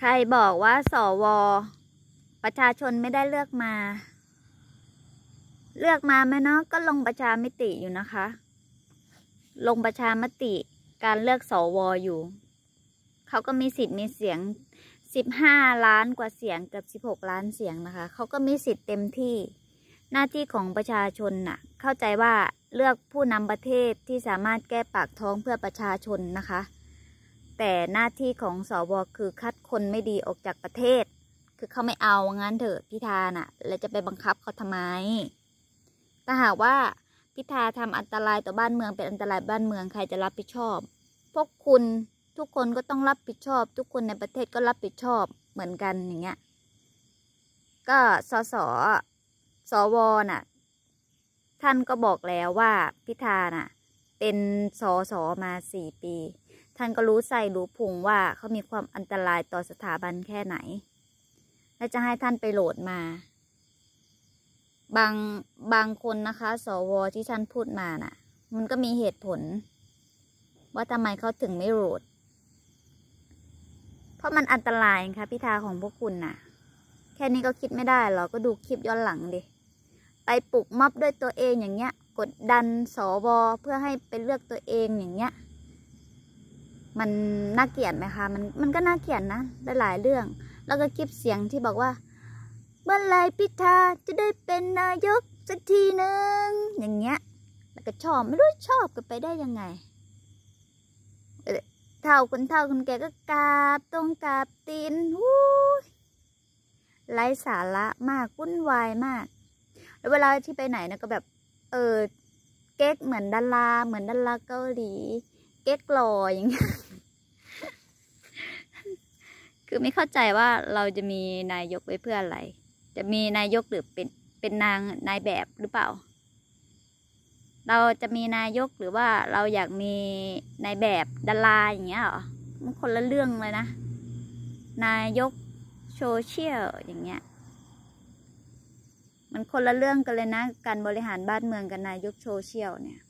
ใครบอกว่า สวประชาชนไม่ได้เลือกมา เลือกมาไหมเนาะก็ลงประชามติอยู่นะคะ ลงประชามติการเลือกสวออยู่เขาก็มีสิทธิ์มีเสียงสิบห้าล้านกว่าเสียงเกือบสิบหกล้านเสียงนะคะเขาก็มีสิทธิ์เต็มที่หน้าที่ของประชาชนน่ะ เข้าใจว่าเลือกผู้นำประเทศที่สามารถแก้ปากท้องเพื่อประชาชนนะคะแต่หน้าที่ของสวคือคัดคนไม่ดีออกจากประเทศ คือเขาไม่เอางั้นเถอะพิธาน่ะแล้วจะไปบังคับเขาทำไม ถ้าหากว่าพิธาทำอันตรายต่อบ้านเมืองเป็นอันตรายบ้านเมืองใครจะรับผิดชอบ พวกคุณทุกคนก็ต้องรับผิดชอบ ทุกคนในประเทศก็รับผิดชอบเหมือนกันอย่างเงี้ย ก็สสสวน่ะท่านก็บอกแล้วว่าพิธาน่ะ เป็นสสมาสี่ปีท่านก็รู้ใส่รู้พุงว่า เขามีความอันตรายต่อสถาบัน แค่ไหน และจะให้ท่านไปโหลดมา บางบางคนนะคะ สวที่ท่านพูดมานะ่ะ มันก็มีเหตุผล ว่าทำไมเขาถึงไม่โหลด เพราะมันอันตรายค่ะพิธาของพวกคุณนะ่ะ แค่นี้ก็คิดไม่ได้หรอ ก็ดูคลิปย้อนหลังดิ ไปปลุกม็อบด้วยตัวเองอย่างเงี้ย กดดันสวเพื่อให้ไปเลือกตัวเองอย่างเงี้ยมันน่าเกลียดไหมคะ มันมันก็น่าเกลียดนะ หลายเรื่อง แล้วก็คลิปเสียงที่บอกว่าเมื่อไรพิธาจะได้เป็นนายกสักทีหนึ่ง อย่างเงี้ย แล้วก็ชอบไม่รู้ชอบกันไปได้ยังไงเท่าคนเท่าคนแก่ก็กราบตรงกราบตีนหู้ไร้สาระมากวุ่นวายมาก แล้วเวลาที่ไปไหนนะก็แบบ เออ เก๊กเหมือนดาราเหมือนดาราเกาหลี เก๊กหล่ออย่างเงี้ยคือไม่เข้าใจว่าเราจะมีนายยกไว้เพื่ออะไร จะมีนายกหรือเป็นเป็นนางนายแบบหรือเปล่า เราจะมีนายกหรือว่าเราอยากมีนายแบบดาราอย่างเงี้ยหรอ มันคนละเรื่องเลยนะ นายกโซเชียลอย่างเงี้ย มันคนละเรื่องกันเลยนะการบริหารบ้านเมืองกับนายกโซเชียลเนี่ย